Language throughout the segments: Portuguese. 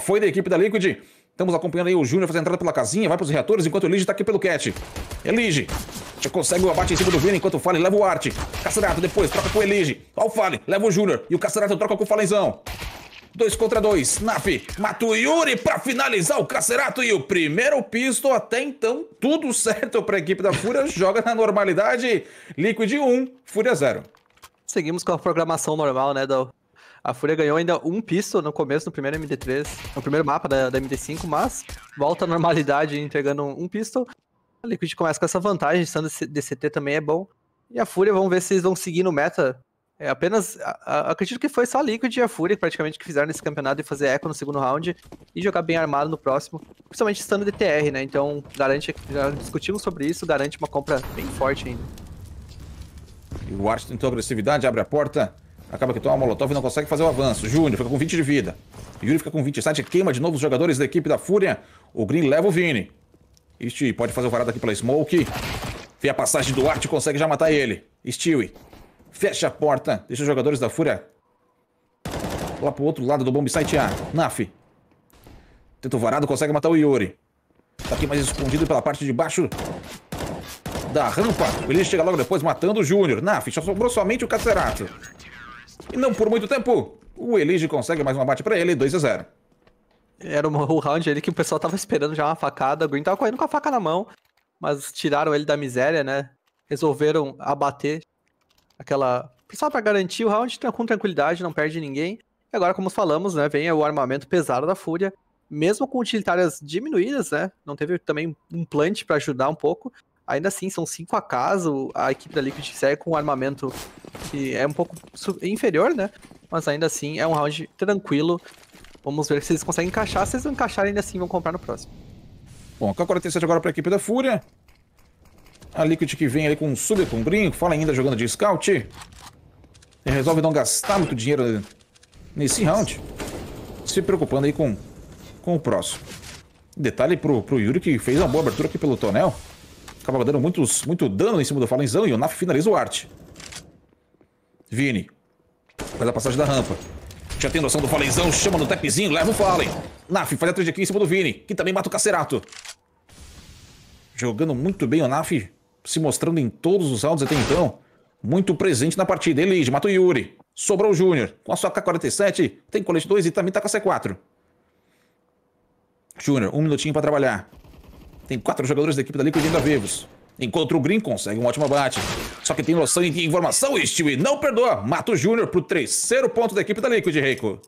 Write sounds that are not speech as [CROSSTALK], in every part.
Foi da equipe da Liquid. Estamos acompanhando aí o Júnior fazendo entrada pela casinha, vai para os reatores, enquanto o Elige está aqui pelo Cat. Elige. Já consegue o abate em cima do Vini, enquanto o Fallen leva o Arte. Cacerato depois troca com o Elige. Olha o Fallen, leva o Júnior. E o Cacerato troca com o Falenzão. Dois contra dois. Naf mata o Yuri para finalizar o Cacerato. E o primeiro pistol até então, tudo [LAUGHS] certo para a equipe da Fúria. joga na normalidade. Liquid 1, Fúria 0. Seguimos com a programação normal, né, Dal? A Fúria ganhou ainda um pistol no começo do primeiro MD3, no primeiro mapa da, da MD5, mas volta à normalidade entregando um pistol. A Liquid começa com essa vantagem, estando DCT também é bom. E a Fúria, vamos ver se eles vão seguir no meta. É apenas. A, a, acredito que foi só a Liquid e a Fúria praticamente que fizeram nesse campeonato e fazer eco no segundo round e jogar bem armado no próximo, principalmente estando DTR, né? Então, garante. Já discutimos sobre isso, garante uma compra bem forte ainda. E o Arch tentou agressividade, abre a porta. Acaba que toma Molotov e não consegue fazer o avanço. Júnior fica com 20 de vida. Yuri fica com 27, queima de novo os jogadores da equipe da Fúria. O Green leva o Vini. Este pode fazer o varado aqui pela Smoke. Vê a passagem do Art, consegue já matar ele. Stewie. Fecha a porta. Deixa os jogadores da Fúria lá pro outro lado do bomb site A. Naf. Tenta o varado, consegue matar o Yuri. Tá aqui mais escondido pela parte de baixo da rampa. Ele chega logo depois matando o Júnior. Naf, só sobrou somente o Cacerato. E não por muito tempo, o Elige consegue mais um abate para ele, 2 a 0. Era o round ali que o pessoal tava esperando já uma facada, o Green tava correndo com a faca na mão, mas tiraram ele da miséria, né? Resolveram abater aquela... Só para garantir o round com tranquilidade, não perde ninguém. E agora, como falamos, né, vem o armamento pesado da Fúria, mesmo com utilitárias diminuídas, né? Não teve também um plant para ajudar um pouco, Ainda assim, são cinco a a equipe da Liquid segue é com um armamento que é um pouco inferior, né? Mas ainda assim, é um round tranquilo. Vamos ver se eles conseguem encaixar. Se eles não encaixarem, ainda assim, vão comprar no próximo. Bom, K47 agora para a equipe da Fúria. A Liquid que vem ali com um sub, com um brinco, fala ainda jogando de scout. E resolve não gastar muito dinheiro nesse round. Se preocupando aí com, com o próximo. Detalhe pro, pro Yuri que fez uma boa abertura aqui pelo tonel. Tava dando muitos, muito dano em cima do Falenzão e o Naf finaliza o arte Vini. Faz a passagem da rampa. Já tem noção do Falenzão, chama no tapzinho, leva o Fallen. Naf faz a 3 aqui em cima do Vini, que também mata o Cacerato. Jogando muito bem o Naf, se mostrando em todos os rounds até então. Muito presente na partida. Elide, mata o Yuri. Sobrou o Júnior. Com a sua K-47, tem colete 2 e também tá com a C4. Júnior, um minutinho para trabalhar. Tem quatro jogadores da equipe da Liquid ainda vivos. Encontra o Green, consegue um ótimo abate. Só que tem noção e informação, Stewie Não perdoa. Mata o Júnior pro terceiro ponto da equipe da Liquid, Reiko.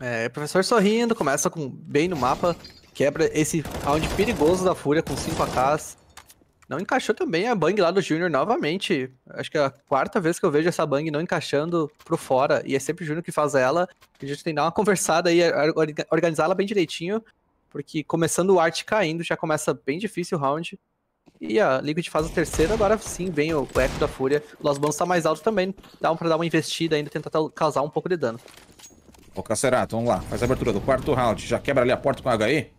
É, o professor sorrindo, começa com bem no mapa. Quebra esse round perigoso da Fúria com 5 AKs. Não encaixou também a bang lá do Júnior novamente. Acho que é a quarta vez que eu vejo essa bang não encaixando pro fora. E é sempre o Júnior que faz ela. A gente tem que dar uma conversada aí, organizá-la bem direitinho. Porque começando o arte caindo, já começa bem difícil o round. E a Liquid faz o terceiro, agora sim vem o Eco da Fúria. O Los Bones tá mais alto também, dá um pra dar uma investida ainda, tentar causar um pouco de dano. Ô Cacerato, vamos lá, faz a abertura do quarto round, já quebra ali a porta com a HE.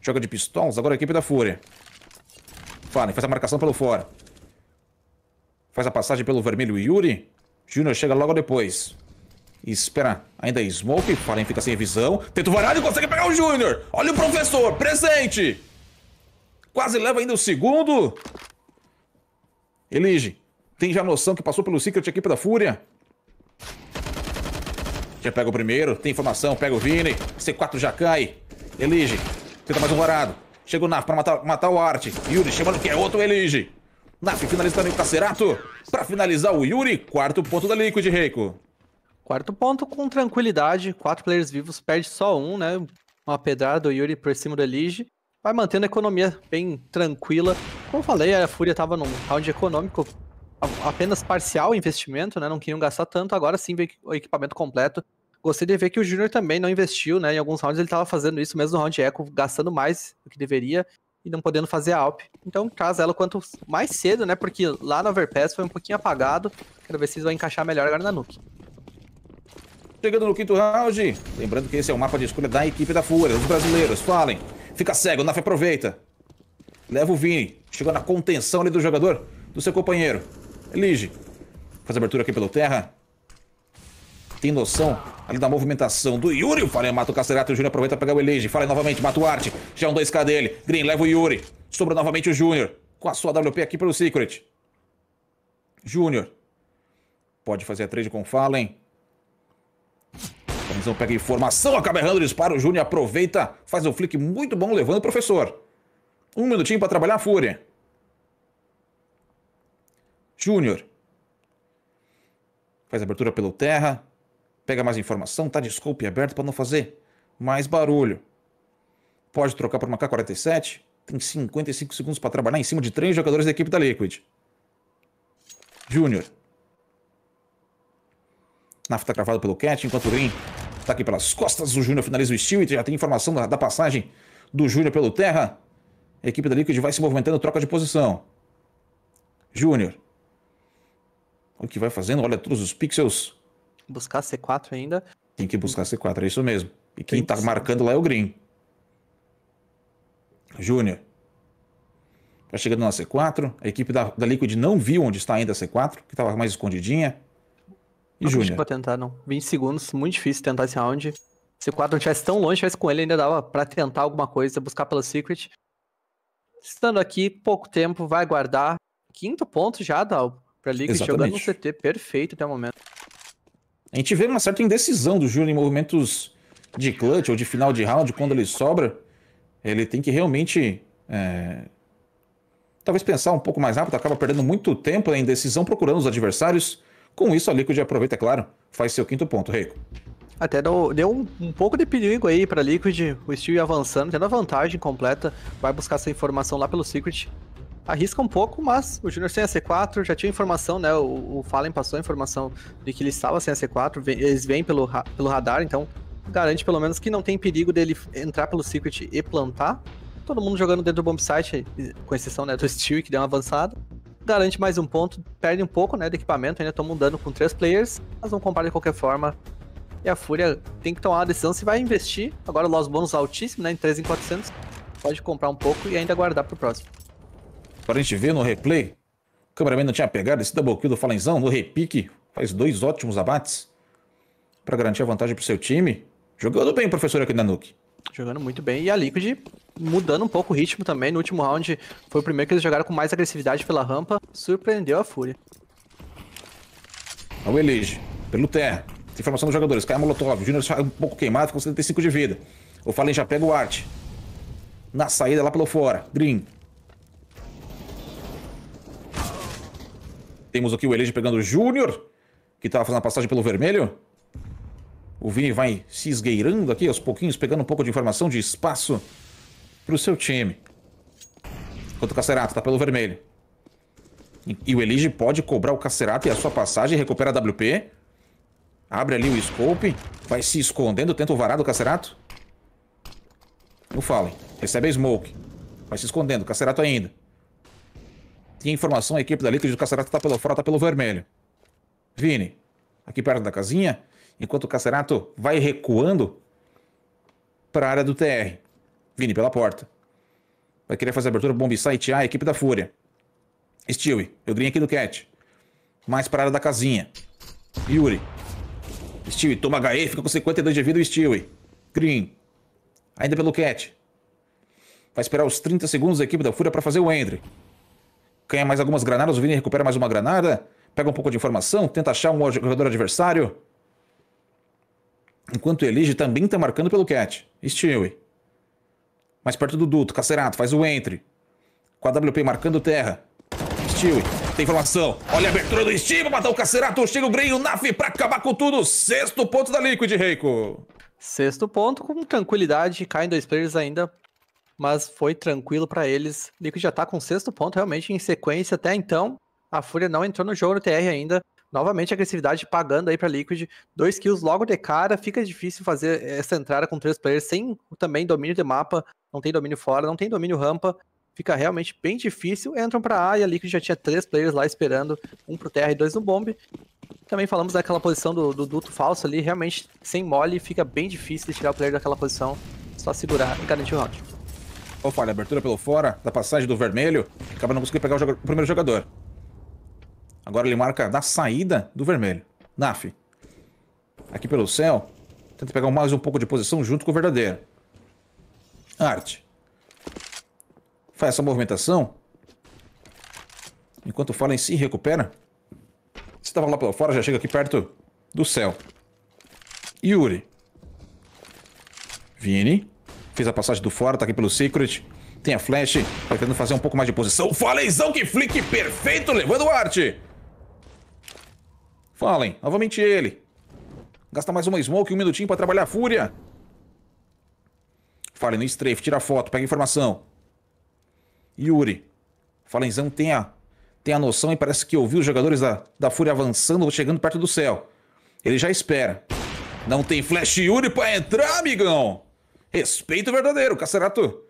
Joga de pistons, agora a equipe da Fúria. fala faz a marcação pelo fora. Faz a passagem pelo vermelho Yuri. Junior chega logo depois. Espera, ainda é Smoke, Fallen fica sem visão. Tenta o varado e consegue pegar o Júnior. Olha o professor, presente. Quase leva ainda o segundo. Elige, tem já noção que passou pelo Secret aqui da Fúria? Já pega o primeiro, tem informação, pega o Vini. C4 já cai. Elige, tenta mais um varado. Chega o Naf pra matar, matar o Arte. Yuri chamando que é outro, Elige. Naf também o Cacerato. Pra finalizar o Yuri, quarto ponto da Liquid, Reiko. Quarto ponto, com tranquilidade, quatro players vivos, perde só um, né? Uma pedrada do Yuri por cima do Elige. Vai mantendo a economia bem tranquila. Como falei, a Fúria estava num round econômico apenas parcial investimento, né? Não queriam gastar tanto, agora sim vem o equipamento completo. Gostei de ver que o Junior também não investiu, né? Em alguns rounds ele estava fazendo isso mesmo no round eco, gastando mais do que deveria e não podendo fazer a Alp. Então traz ela quanto mais cedo, né? Porque lá no Overpass foi um pouquinho apagado. Quero ver se eles vão encaixar melhor agora na Nuke. Chegando no quinto round, lembrando que esse é o mapa de escolha da equipe da Fura, dos brasileiros. Falem, fica cego, Naf aproveita. Leva o Vini, chegou na contenção ali do jogador, do seu companheiro. Elige, faz abertura aqui pelo terra. Tem noção ali da movimentação do Yuri. O Fallen mata o Cacerato e o Júnior aproveita para pegar o Elige. Fallen novamente, mata o Arte. Já é um 2K dele. Green leva o Yuri. Sobra novamente o Júnior. Com a sua WP aqui pelo Secret. Júnior. Pode fazer a trade com o Fallen. Camisão pega informação, acaba errando o disparo. O Júnior aproveita, faz um flick muito bom, levando o professor. Um minutinho para trabalhar a Fúria. Júnior. Faz abertura pelo terra. Pega mais informação. Tá de scope aberto para não fazer mais barulho. Pode trocar por uma K-47. Tem 55 segundos para trabalhar em cima de três jogadores da equipe da Liquid. Júnior. Nafta cravado pelo Cat, enquanto o Tá aqui pelas costas. O Júnior finaliza o Stewart, e já tem informação da, da passagem do Júnior pelo terra. A equipe da Liquid vai se movimentando, troca de posição. Júnior. O que vai fazendo? Olha todos os pixels. Buscar C4 ainda. Tem que buscar C4, é isso mesmo. E quem está marcando lá é o Green. Júnior. Tá chegando na C4. A equipe da, da Liquid não viu onde está ainda a C4, que estava mais escondidinha. E Júnior? Não tentar, não. 20 segundos, muito difícil tentar esse round. Se o 4 não estivesse tão longe, tivesse com ele, ainda dava pra tentar alguma coisa, buscar pela Secret. Estando aqui, pouco tempo, vai guardar. Quinto ponto já da pra ligar. Exatamente. jogando no CT perfeito até o momento. A gente vê uma certa indecisão do Júnior em movimentos de clutch ou de final de round, quando ele sobra, ele tem que realmente. É... Talvez pensar um pouco mais rápido, acaba perdendo muito tempo né, em decisão procurando os adversários. Com isso, a Liquid aproveita, é claro, faz seu quinto ponto, Reiko. Até deu, deu um, um, pouco de perigo aí pra Liquid, o Steel avançando, tendo a vantagem completa, vai buscar essa informação lá pelo Secret. Arrisca um pouco, mas o Junior sem a C4 já tinha informação, né? O, o Fallen passou a informação de que ele estava sem a C4, vem, eles vêm pelo, pelo radar, então garante pelo menos que não tem perigo dele entrar pelo Secret e plantar. Todo mundo jogando dentro do bomb site, com exceção né, do Steel, que deu uma avançada garante mais um ponto, perde um pouco né, do equipamento, ainda toma um dano com três players, mas vão comprar de qualquer forma. E a Fúria tem que tomar uma decisão se vai investir. Agora o loss Bônus altíssimo, né, em 3 em 400. Pode comprar um pouco e ainda guardar pro próximo. Para a gente ver no replay, o cameraman não tinha pegado esse double kill do Falenzão no repique. Faz dois ótimos abates para garantir a vantagem pro seu time. Jogando bem, professor aqui na Nuke. Jogando muito bem. E a Liquid mudando um pouco o ritmo também. No último round, foi o primeiro que eles jogaram com mais agressividade pela rampa. Surpreendeu a Fúria. Ao Elige, pelo terra. informação dos jogadores. Cai a Molotov. O Junior sai um pouco queimado, ficou 75 de vida. O Fallen já pega o Art. Na saída lá pelo fora. Green. Temos aqui o Elige pegando o Júnior, que estava fazendo a passagem pelo vermelho. O Vini vai se esgueirando aqui aos pouquinhos, pegando um pouco de informação de espaço pro seu time. Enquanto o Cacerato tá pelo vermelho. E, o Elige pode cobrar o Cacerato e a sua passagem, recupera a WP. Abre ali o scope, vai se escondendo, tenta o varado o Cacerato. Não falem. Recebe a smoke. Vai se escondendo, Cacerato ainda. Tem informação, a equipe da Liquid, o Cacerato tá pelo fora, tá pelo vermelho. Vini, aqui perto da casinha, enquanto o Cacerato vai recuando para a área do TR. Vini, pela porta. Vai querer fazer abertura para Bombissá a equipe da Fúria. Stewie, eu green aqui do Cat. Mais para a área da casinha. Yuri. Stewie, toma HE, fica com 52 de vida o Stewie. Green. Ainda pelo Cat. Vai esperar os 30 segundos da equipe da Fúria para fazer o Endre. Ganha mais algumas granadas, o Vini recupera mais uma granada. Pega um pouco de informação, tenta achar um jogador adversário. Enquanto Elige também está marcando pelo Cat. Stewie. Mais perto do duto, Cacerato, faz o entre. Com a WP marcando terra. Stewie, tem informação. Olha a abertura do Stewie pra matar o Cacerato. Chega o Grey o Naf pra acabar com tudo. Sexto ponto da Liquid, Reiko. Sexto ponto, com tranquilidade. em dois players ainda, mas foi tranquilo para eles. Liquid já tá com sexto ponto, realmente, em sequência até então. A Fúria não entrou no jogo no TR ainda. Novamente, agressividade pagando aí para Liquid. Dois kills logo de cara. Fica difícil fazer essa entrada com três players sem também domínio de mapa não tem domínio fora, não tem domínio rampa, fica realmente bem difícil. Entram para A e a Liquid já tinha três players lá esperando, um pro TR e dois no bomb. Também falamos daquela posição do, do duto falso ali, realmente sem mole fica bem difícil tirar o player daquela posição, só segurar e garantir o round. Ou falha, abertura pelo fora, da passagem do vermelho, acaba não conseguindo pegar o, jogador, o primeiro jogador. Agora ele marca na saída do vermelho. Naf. Aqui pelo céu, tenta pegar mais um pouco de posição junto com o verdadeiro. Arte. Faz essa movimentação. Enquanto o Fallen se recupera. Você estava lá pela fora, já chega aqui perto do céu. Yuri. Vini. Fez a passagem do fora, tá aqui pelo Secret. Tem a Flash. Tá tentando fazer um pouco mais de posição. Falenzão que flick perfeito, levando arte. Fallen, novamente ele. Gasta mais uma smoke, um minutinho pra trabalhar a fúria. Fala no strafe, tira foto, pega informação. Yuri. Fallenzão tem a, tem a noção e parece que ouviu os jogadores da, da Fúria avançando, ou chegando perto do céu. Ele já espera. Não tem flash Yuri pra entrar, amigão! Respeito verdadeiro, Cacerato.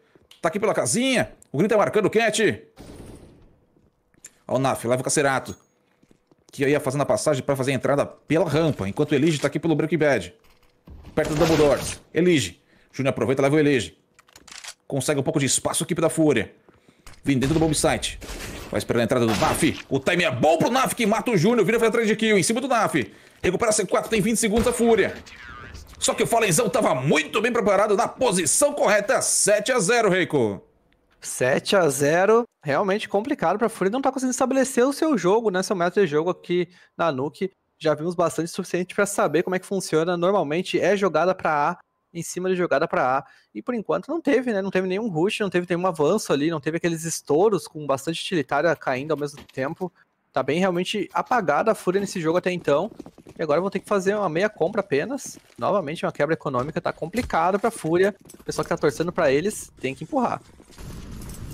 Tá aqui pela casinha. O grito tá marcando o Cat. Ó o Naf, leva o Cacerato. Que ia fazendo a passagem para fazer a entrada pela rampa, enquanto Elige tá aqui pelo Breaking Bad. Perto do Dumbledore. Elige. Júnior aproveita, leva o Elege. Consegue um pouco de espaço, equipe da Fúria. Vem dentro do bomb site. Vai esperando a entrada do Naf. O time é bom pro Naf que mata o Júnior. Vira pra trás de kill. Em cima do Naf. Recupera C4. Tem 20 segundos a Fúria. Só que o Falenzão tava muito bem preparado na posição correta. 7 a 0 Reiko. 7 a 0 realmente complicado para a Fúria. Não tá conseguindo estabelecer o seu jogo, né? Seu método de jogo aqui na Nuke. Já vimos bastante o suficiente para saber como é que funciona. Normalmente é jogada para A em cima de jogada para A. E por enquanto não teve, né? Não teve nenhum rush, não teve nenhum avanço ali, não teve aqueles estouros com bastante utilitária caindo ao mesmo tempo. Tá bem realmente apagada a fúria nesse jogo até então. E agora vão ter que fazer uma meia compra apenas. Novamente, uma quebra econômica. Tá complicado pra fúria. O pessoal que tá torcendo para eles tem que empurrar.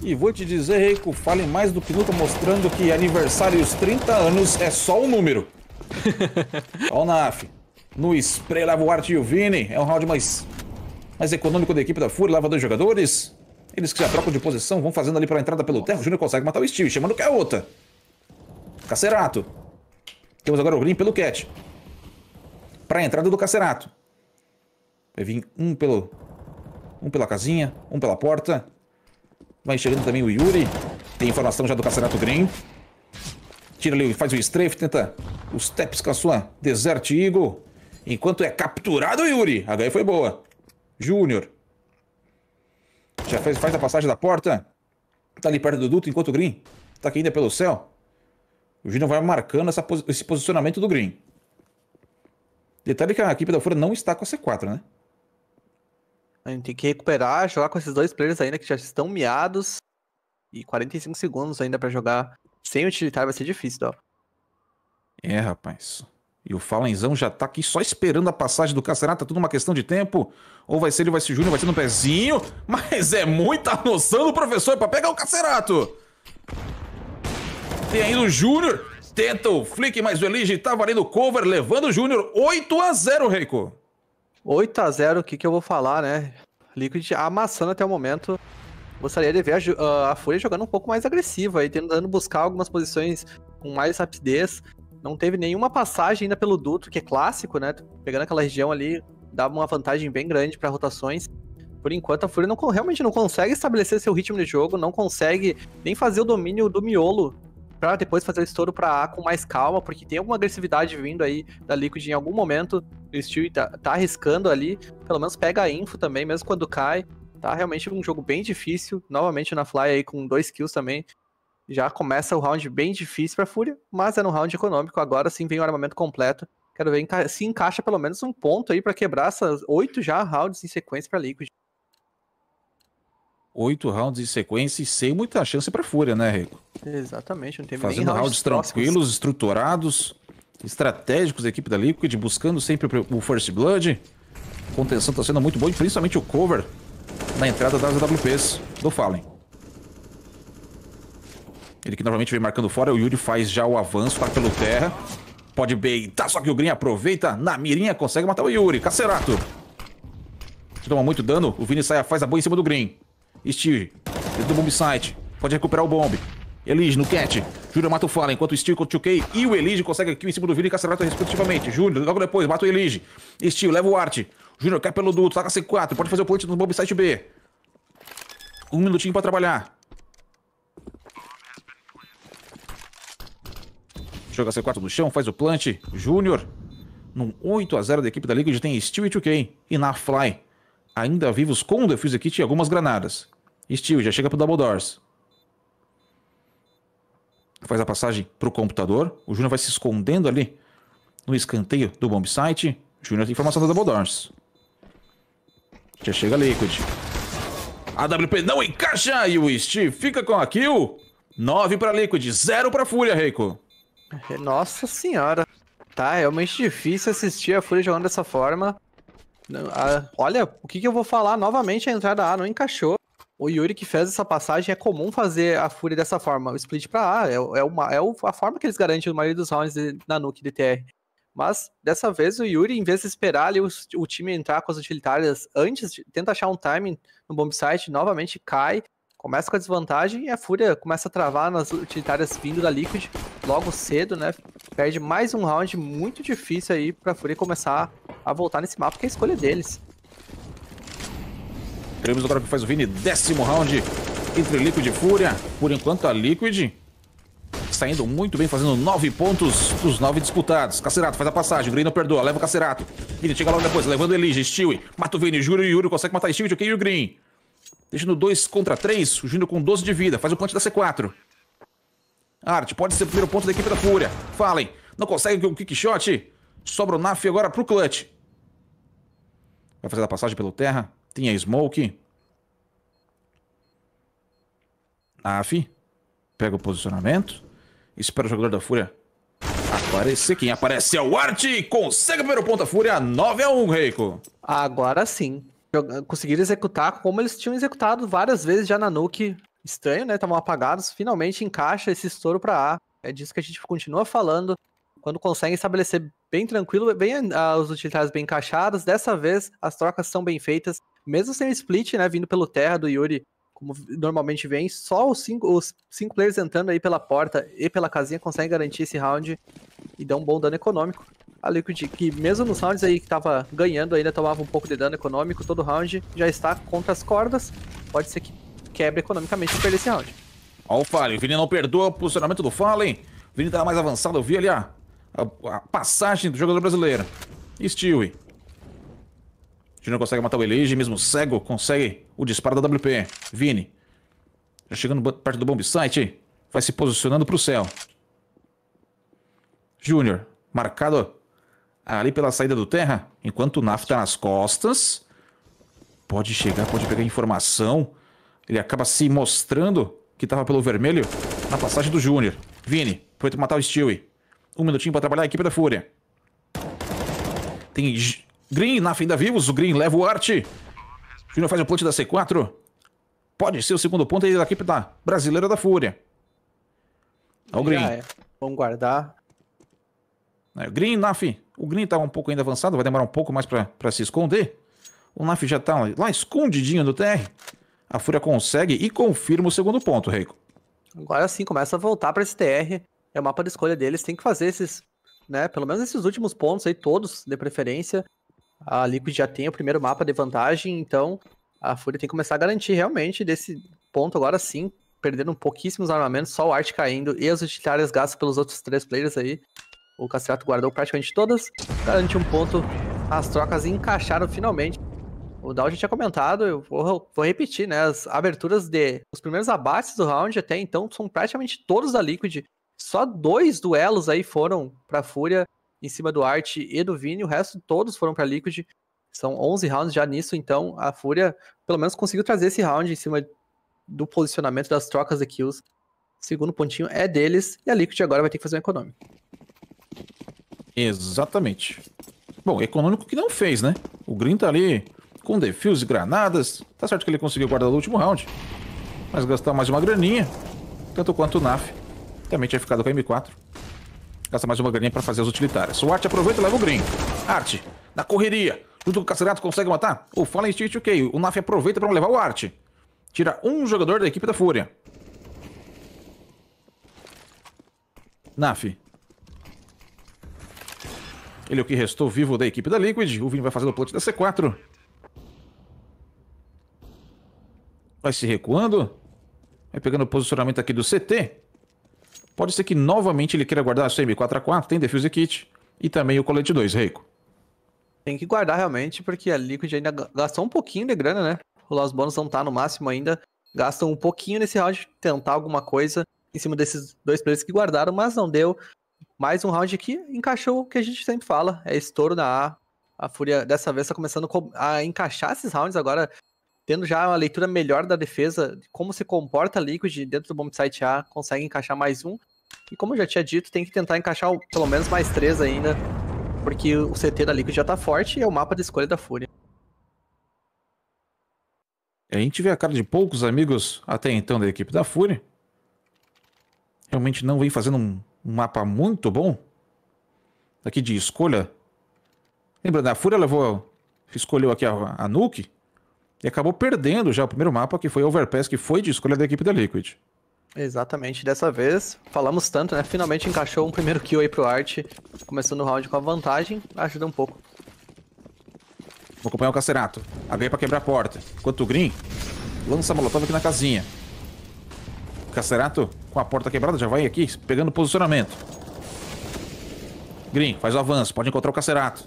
E vou te dizer, Reiko, falem mais do que nunca mostrando que aniversário os 30 anos é só um número. Olha [LAUGHS] o NAF no spray, leva o Art e o Vini. É um round mais, mais econômico da equipe da Fúria, lava dois jogadores. Eles que já trocam de posição, vão fazendo ali a entrada pelo terra. O Júnior consegue matar o Steve, chamando o é outra. Cacerato. Temos agora o Green pelo Cat. Pra entrada do Cacerato. Vai vir um pelo... Um pela casinha, um pela porta. Vai chegando também o Yuri. Tem informação já do Cacerato Green. Tira ali, faz o strafe, tenta os steps com a sua Desert Eagle. Enquanto é capturado o Yuri. A ganha foi boa. Júnior. Já fez, faz a passagem da porta. Tá ali perto do duto enquanto o Green tá caindo pelo céu. O Júnior vai marcando essa, esse posicionamento do Green. Detalhe que a equipe da Fura não está com a C4, né? A gente tem que recuperar, jogar com esses dois players ainda que já estão miados. E 45 segundos ainda para jogar sem utilizar vai ser difícil, ó. É, rapaz. E o Falenzão já tá aqui só esperando a passagem do Cacerata, tudo uma questão de tempo. Ou vai ser ele, vai ser Júnior, vai ser no pezinho. [LAUGHS] Mas é muita noção do professor pra pegar o Cacerato. Tem aí o Júnior. Tenta o flick, mas o Elige tá valendo cover, levando o Júnior 8 a 0 Reiko. 8 a 0 o que, que eu vou falar, né? Liquid amassando até o momento. Gostaria de ver a, ah, a Fúria jogando um pouco mais agressiva e tentando buscar algumas posições com mais rapidez não teve nenhuma passagem ainda pelo duto, que é clássico, né? Pegando aquela região ali, dava uma vantagem bem grande para rotações. Por enquanto, a Fúria não, realmente não consegue estabelecer seu ritmo de jogo, não consegue nem fazer o domínio do miolo para depois fazer o estouro para A com mais calma, porque tem alguma agressividade vindo aí da Liquid em algum momento. O Steel tá, tá arriscando ali, pelo menos pega a info também, mesmo quando cai. Tá realmente um jogo bem difícil. Novamente na Fly aí com dois kills também. Já começa o round bem difícil para Fúria, mas era é um round econômico. Agora sim vem o armamento completo. Quero ver se encaixa pelo menos um ponto aí para quebrar essas oito já rounds em sequência para Liquid. Oito rounds em sequência e sem muita chance para Fúria, né, Rico? Exatamente, não teve Fazendo nem rounds, rounds tranquilos, estruturados, estratégicos da equipe da Liquid, buscando sempre o First Blood. A contenção está sendo muito boa, principalmente o cover na entrada das AWPs do Fallen. Ele que novamente vem marcando fora. O Yuri faz já o avanço, tá pelo terra. Pode beitar, só que o Green aproveita. Na mirinha consegue matar o Yuri. Cacerato. Toma muito dano. O Vini sai, faz a boa em cima do Green. Steve, dentro do bomb site. Pode recuperar o bomb. Elige no cat. Júnior mata o Fallen, enquanto Steel contra o K e o Elige consegue aqui em cima do Vini e Cacerato respectivamente. Júnior, logo depois, mata o Elige. Steel, leva o Art. Júnior cai pelo duto, taca C4, pode fazer o plant no bomb site B. Um minutinho pra trabalhar. Joga C4 no chão, faz o plant. Júnior, num 8x0 da equipe da Liga, já tem Steel e 2K. E na Fly, ainda vivos com o defuse kit e algumas granadas. Steel já chega pro Double Doors. Faz a passagem pro computador. O Júnior vai se escondendo ali no escanteio do bomb site. Júnior tem informação da Double Doors. Já chega Liquid. AWP não encaixa e o Steel fica com a kill. 9 para Liquid, 0 para Fúria, Reiko. Nossa senhora. Tá é realmente difícil assistir a Fúria jogando dessa forma. olha, o que, que, eu vou falar novamente? A entrada A não encaixou. O Yuri que fez essa passagem, é comum fazer a Fúria dessa forma. O split pra A é, é, uma, é a forma que eles garantem o maioria dos rounds de, na Nuke DTR. Mas dessa vez o Yuri, em vez de esperar ali o, o time entrar com as utilitárias antes, de, tenta achar um timing no bomb site, novamente cai começa com a desvantagem e a Fúria começa a travar nas utilitárias vindo da Liquid logo cedo, né? Perde mais um round muito difícil aí pra Fúria começar a voltar nesse mapa, que é a escolha deles. Teremos agora que faz o Vini, décimo round entre Liquid e Fúria. Por enquanto a Liquid saindo muito bem, fazendo nove pontos dos nove disputados. Cacerato faz a passagem, Green não perdoa, leva o Cacerato. Vini chega logo depois, levando Elige, Stewie, mata o Vini, Júlio e Yuri consegue matar Stewie, ok, e o Green. Deixando 2 contra 3. O Júnior com 12 de vida. Faz o plant da C4. Arte, pode ser o primeiro ponto da equipe da Fúria. Fallen. Não consegue o kick shot. Sobra o Naf agora pro clutch. Vai fazer a passagem pelo terra. Tem a Smoke. Naf. Pega o posicionamento. Espera o jogador da Fúria aparecer. Quem aparece é o Arte. Consegue o primeiro ponto da Fúria. 9 a 1, Reiko. Agora sim conseguiram executar como eles tinham executado várias vezes já na Nuke. Estranho, né? Estavam apagados. Finalmente encaixa esse estouro para A. É disso que a gente continua falando. Quando consegue estabelecer bem tranquilo, bem uh, os utilitários bem encaixados. Dessa vez, as trocas são bem feitas. Mesmo sem split, né? Vindo pelo terra do Yuri, como normalmente vem, só os cinco, os cinco players entrando aí pela porta e pela casinha conseguem garantir esse round e dá um bom dano econômico. A Liquid, que mesmo nos rounds aí que tava ganhando, ainda tomava um pouco de dano econômico todo round, já está contra as cordas. Pode ser que quebre economicamente se perder esse round. Olha o Fallen, o Vini não perdoa o posicionamento do Fallen. O Vini tava tá mais avançado, eu vi ali a, a, a passagem do jogador brasileiro. Stewie. Junior consegue matar o Elige, mesmo cego, consegue o disparo da WP. Vini. Já chegando perto do bomb site, vai se posicionando pro céu. Júnior, marcado ali pela saída do terra, enquanto o NAF tá nas costas. Pode chegar, pode pegar informação. Ele acaba se mostrando que tava pelo vermelho na passagem do Júnior. Vini, foi matar o Stewie. Um minutinho pra trabalhar a equipe da Fúria. Tem Green, NAF ainda vivos. O Green leva o Art. Júnior faz o plant da C4. Pode ser o segundo ponto aí da equipe da Brasileira da Fúria. Olha o Green. É. Vamos guardar. Né, o Green, Naf, o Green estava um pouco ainda avançado, vai demorar um pouco mais para se esconder. O Naf já está lá escondidinho no TR. A Fúria consegue e confirma o segundo ponto, Reiko. Agora sim, começa a voltar para esse TR. É o mapa de escolha deles, tem que fazer esses, né, pelo menos esses últimos pontos aí, todos, de preferência. A Liquid já tem o primeiro mapa de vantagem, então a Fúria tem que começar a garantir realmente desse ponto agora sim, perdendo pouquíssimos armamentos, só o arte caindo e as utilitárias gastas pelos outros três players aí. O Castrato guardou praticamente todas, garante um ponto. As trocas encaixaram finalmente. O Dow já tinha comentado, eu vou, vou, repetir, né? As aberturas de. Os primeiros abates do round até então são praticamente todos da Liquid. Só dois duelos aí foram pra Fúria, em cima do Art e do Vini, o resto todos foram pra Liquid. São 11 rounds já nisso, então a Fúria pelo menos conseguiu trazer esse round em cima do posicionamento das trocas de kills. O segundo pontinho é deles, e a Liquid agora vai ter que fazer um econômico. Exatamente. Bom, econômico que não fez, né? O Green tá ali com defios e granadas. Tá certo que ele conseguiu guardar no último round. Mas gastar mais uma graninha. Tanto quanto o NAF. Também tinha ficado com a M4. Gasta mais uma graninha pra fazer as utilitárias. O Art aproveita e leva o Green. Arte, na correria. Junto com o Cacerato consegue matar? O Fallen Stitch, ok. O NAF aproveita pra levar o Art. Tira um jogador da equipe da Fúria. NAF, ele é o que restou vivo da equipe da Liquid. O Vini vai fazendo o plot da C4. Vai se recuando. Vai pegando o posicionamento aqui do CT. Pode ser que novamente ele queira guardar a sua M4A4. Tem defuse kit. E também o colete 2, Reiko. Tem que guardar realmente, porque a Liquid ainda gastou um pouquinho de grana, né? O Los Bônus não tá no máximo ainda. Gastam um pouquinho nesse round, tentar alguma coisa em cima desses dois players que guardaram, mas não deu. Mais um round que encaixou o que a gente sempre fala, é estouro na A. A Fúria dessa vez está começando a encaixar esses rounds agora, tendo já uma leitura melhor da defesa, de como se comporta a Liquid dentro do bombsite A, consegue encaixar mais um. E como eu já tinha dito, tem que tentar encaixar pelo menos mais três ainda, porque o CT da Liquid já está forte e é o mapa de escolha da Fúria. A gente vê a cara de poucos amigos até então da equipe da Fúria. Realmente não vem fazendo um um mapa muito bom. Aqui de escolha. Lembra da Fúria levou, escolheu aqui a, a Nuke e acabou perdendo já o primeiro mapa, que foi Overpass, que foi de escolha da equipe da Liquid. Exatamente, dessa vez falamos tanto, né? Finalmente encaixou um primeiro kill aí pro Art, começando o round com a vantagem, ajuda um pouco. Vou acompanhar o Cacerato. H para quebrar a porta. Enquanto o Green lança a molotov aqui na casinha. Cacerato com a porta quebrada já vai aqui, pegando posicionamento. Green, faz o avanço. Pode encontrar o Cacerato.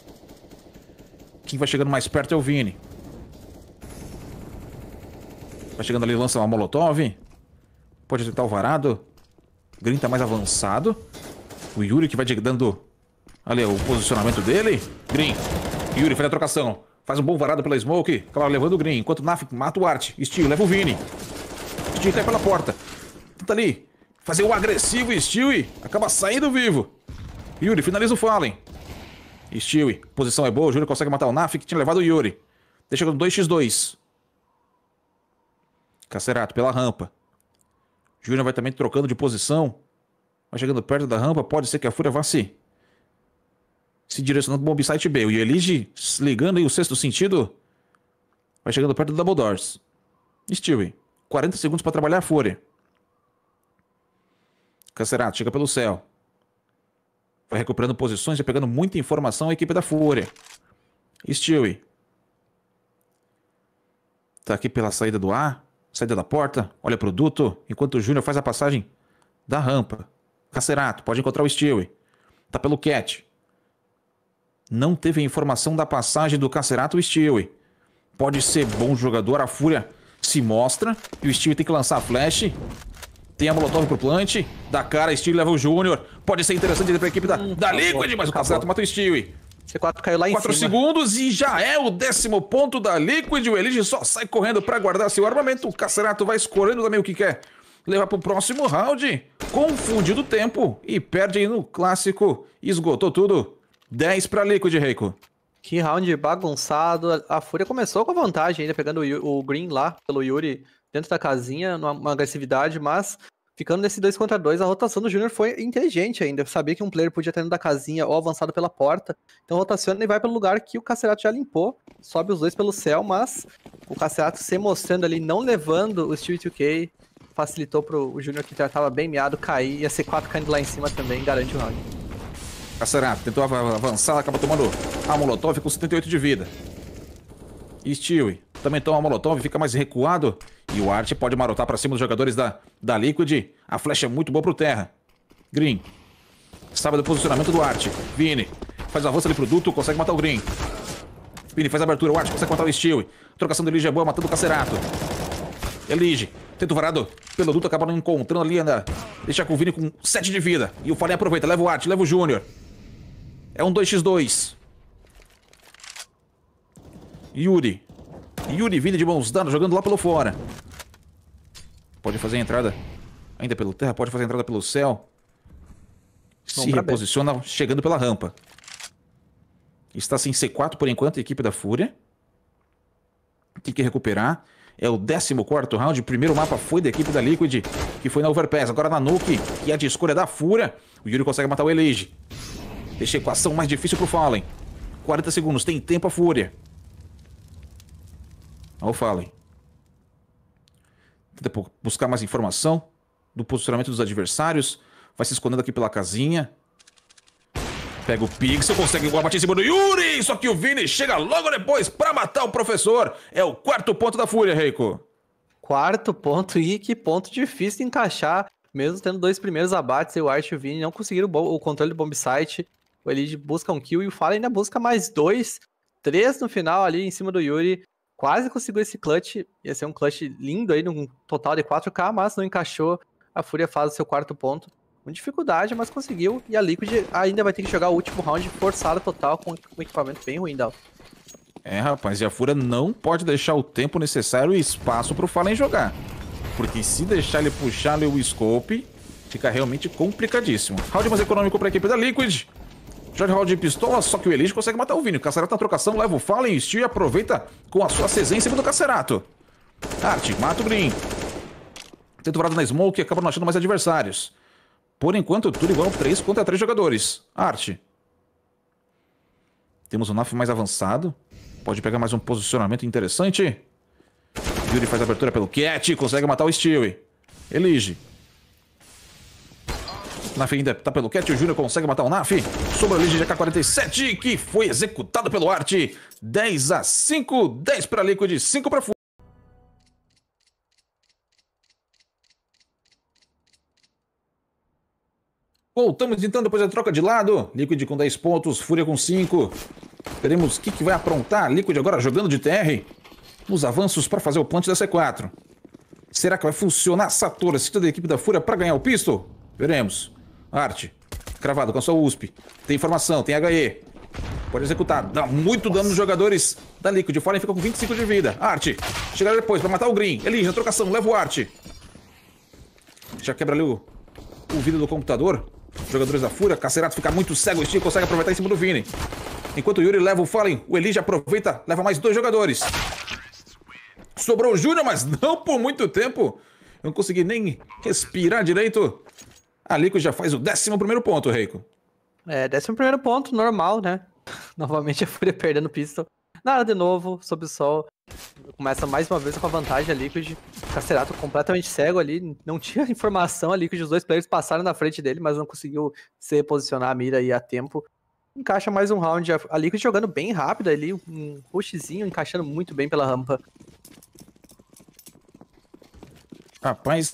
Quem vai chegando mais perto é o Vini. Vai chegando ali, lança uma molotov. Pode tentar o varado. Green tá mais avançado. O Yuri que vai dando... Ali, o posicionamento dele. Green. Yuri faz a trocação. Faz um bom varado pela Smoke. Claro, levando o Green. Enquanto o Naf mata o Art. Steel leva o Vini. Steel tá pela porta. Tenta tá ali fazer o agressivo Stewie. Acaba saindo vivo. Yuri finaliza o Fallen. Stewie, posição é boa. O Júlio consegue matar o Naf, que tinha levado o Yuri. Deixa com 2x2. Cacerato pela rampa. Júnior vai também trocando de posição. Vai chegando perto da rampa. Pode ser que a Fúria vá se, se direcionando para o bomb site B. O Eligi ligando aí o sexto sentido. Vai chegando perto do Double Doors. Stewie, 40 segundos para trabalhar a Fúria. Cancerato chega pelo céu. Vai recuperando posições, já pegando muita informação a equipe da Fúria. Stewie. Tá aqui pela saída do ar. Saída da porta. Olha pro duto. Enquanto o Júnior faz a passagem da rampa. Cacerato, pode encontrar o Stewie. Tá pelo Cat. Não teve informação da passagem do Cacerato o Stewie. Pode ser bom jogador. A Fúria se mostra. E o Stewie tem que lançar a flash. Tem a Molotov pro plant. da cara, Steel leva o Júnior. Pode ser interessante pra equipe da, hum, da Liquid, mas o Cascato mata o Steel. C4 caiu lá em cima. 4 segundos e já é o décimo ponto da Liquid. O Elige só sai correndo pra guardar seu armamento. O Cacerato vai escolhendo também o que quer levar pro próximo round. Confundido o tempo e perde aí no clássico. Esgotou tudo. 10 pra Liquid, Reiko. Que round bagunçado. A Fúria começou com a vantagem ainda, pegando o, o Green lá pelo Yuri dentro da casinha, numa agressividade, mas ficando nesse 2 contra 2, a rotação do Júnior foi inteligente ainda. Eu sabia que um player podia estar indo da casinha ou avançado pela porta. Então rotaciona e vai pelo lugar que o Cacerato já limpou. Sobe os dois pelo céu, mas o Cacerato se mostrando ali, não levando o Steel 2K, facilitou pro Júnior que já estava bem meado cair. E a C4 caindo lá em cima também garante o round. Cacerato tentou avançar, acaba tomando a Molotov com 78 de vida. Stewie também toma molotov, fica mais recuado. E o Art pode marotar para cima dos jogadores da, da Liquid. A flecha é muito boa pro Terra. Green. Sabe do posicionamento do Art. Vini. Faz avanço ali pro Duto, consegue matar o Green. Vini faz a abertura, o Art consegue matar o Stewie. Trocação do Elige é boa, matando o Cacerato. Elige. Tenta o varado pelo Duto, acaba não encontrando ali, ainda. Deixa com o Vini com 7 de vida. E o Fallen aproveita, leva o Art, leva o Júnior. É um 2x2. Yuri. Yuri vindo de mãos dadas, jogando lá pelo fora. Pode fazer a entrada ainda pelo terra, pode fazer a entrada pelo céu. Se reposiciona chegando pela rampa. Está sem C4 por enquanto a equipe da Fúria. Tem que recuperar. É o 14 round. O primeiro mapa foi da equipe da Liquid, que foi na Overpass. Agora na Nuke, que é de escolha da Fúria. O Yuri consegue matar o Elige. Deixa a equação mais difícil pro Fallen. 40 segundos. Tem tempo a Fúria. Não falem. Tenta buscar mais informação do posicionamento dos adversários. Vai se escondendo aqui pela casinha. Pega o Pixel, consegue igual abate em cima do Yuri! Só que o Vini chega logo depois para matar o professor. É o quarto ponto da Fúria, Reiko. Quarto ponto, e que ponto difícil de encaixar. Mesmo tendo dois primeiros abates, o Art e o Vini não conseguiram o, o controle do bomb site. O Elid busca um kill e o Fallen ainda busca mais dois. Três no final ali em cima do Yuri quase conseguiu esse clutch, ia ser um clutch lindo aí, num total de 4K, mas não encaixou. A Fúria faz o seu quarto ponto com dificuldade, mas conseguiu. E a Liquid ainda vai ter que jogar o último round forçado total com um equipamento bem ruim, Dal. É, rapaz, e a Fúria não pode deixar o tempo necessário e espaço pro Fallen jogar. Porque se deixar ele puxar ali o scope, fica realmente complicadíssimo. Round mais econômico pra equipe da Liquid. Jorge Hall de pistola, só que o Elige consegue matar o Vini. O Cacerato na trocação, leva o Fallen, o Steel e aproveita com a sua CZ em cima do Cacerato. Arte, mata o Green. o varado na Smoke, acaba não achando mais adversários. Por enquanto, tudo igual 3 contra 3 jogadores. Arte. Temos um NAF mais avançado. Pode pegar mais um posicionamento interessante. Yuri faz a abertura pelo Cat, consegue matar o Stewie. Elige. Naf ainda tá pelo Cat. O Júnior consegue matar o Naf. Sobre a Ligia ak 47 que foi executado pelo Arte. 10 a 5, 10 para Liquid, 5 para Voltamos então depois da troca de lado. Liquid com 10 pontos, Fúria com 5. Veremos o que, que vai aprontar. Liquid agora jogando de TR. Os avanços para fazer o plant da C4. Será que vai funcionar essa torcida da equipe da Fúria para ganhar o pistol? Veremos. Arte. Cravado, com a sua USP. Tem informação, tem HE. Pode executar. Dá muito dano nos jogadores da Liquid. O Fallen fica com 25 de vida. Arte. Chegar depois pra matar o Green. Elige na trocação. Leva o Arte. Já quebra ali o, o vidro do computador. Jogadores da Fúria. Cacerato fica muito cego. O Steel consegue aproveitar em cima do Vini. Enquanto o Yuri leva o Fallen, o Elige aproveita. Leva mais dois jogadores. Sobrou o Júnior, mas não por muito tempo. Eu não consegui nem respirar direito. A já faz o 11 ponto, Reiko. É, 11 ponto, normal, né? [LAUGHS] Novamente a Fúria perdendo pistol. Nada de novo, sob o sol. Começa mais uma vez com a vantagem a Liquid. Cacerato completamente cego ali, não tinha [LAUGHS] informação a Liquid. Os dois players passaram na frente dele, mas não conseguiu se reposicionar a mira aí a tempo. Encaixa mais um round. A Liquid jogando bem rápido ali, um rushzinho encaixando muito bem pela rampa. Rapaz,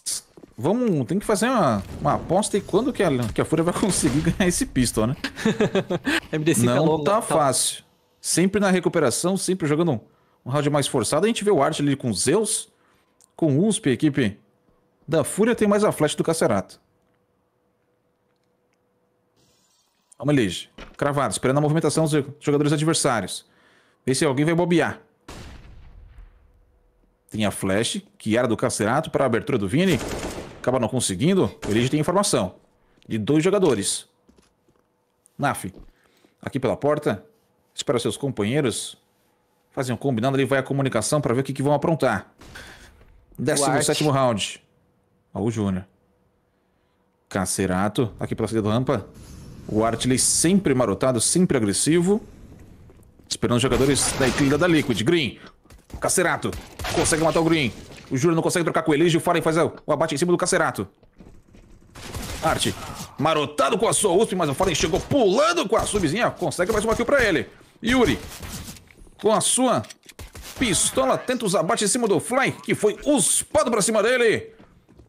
Vamos, tem que fazer uma, uma aposta e quando que a, que a Fúria vai [LAUGHS] conseguir ganhar esse pistol, né? [LAUGHS] MD5 tá Não tá, tá fácil. Sempre na recuperação, sempre jogando um, um round mais forçado. A gente vê o Art ali com Zeus, com USP, a equipe da Fúria tem mais a flecha do Cacerato. Vamos, Elige. Cravado, esperando a movimentação dos jogadores adversários. Vê se alguém vai bobear. Tem a flash, que era do Cacerato, para a abertura do Vini acaba não conseguindo, ele já tem informação. De dois jogadores. Naf, aqui pela porta, espera seus companheiros. Fazem um combinado, ali, vai a comunicação para ver o que, que vão aprontar. 17 round. Ó, o Júnior. Cacerato, aqui pela saída do rampa. O Artley sempre marotado, sempre agressivo. Esperando os jogadores da equilíbrio da Liquid. Green. Cacerato. Consegue matar o Green. O Júlio não consegue trocar com o E O Fallen faz o abate em cima do Cacerato. Arte. Marotado com a sua USP, mas o Fallen chegou pulando com a subzinha. Consegue mais uma kill pra ele. Yuri. Com a sua pistola, tenta os abates em cima do Fly, que foi uspado pra cima dele.